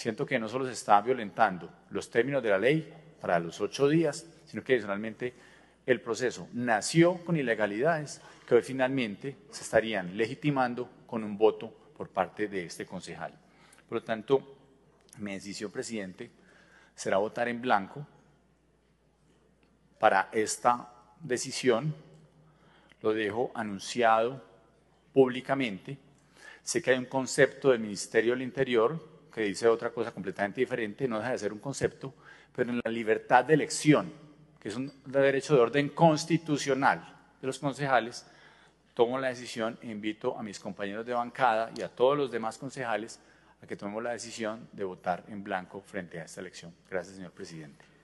siento que no solo se está violentando los términos de la ley para los ocho días, sino que adicionalmente el proceso nació con ilegalidades que hoy finalmente se estarían legitimando con un voto por parte de este concejal. Por lo tanto, mi decisión, presidente, será votar en blanco para esta decisión. Lo dejo anunciado públicamente. Sé que hay un concepto del Ministerio del Interior que dice otra cosa completamente diferente, no deja de ser un concepto, pero en la libertad de elección, que es un derecho de orden constitucional de los concejales, tomo la decisión e invito a mis compañeros de bancada y a todos los demás concejales a que tomemos la decisión de votar en blanco frente a esta elección. Gracias, señor presidente.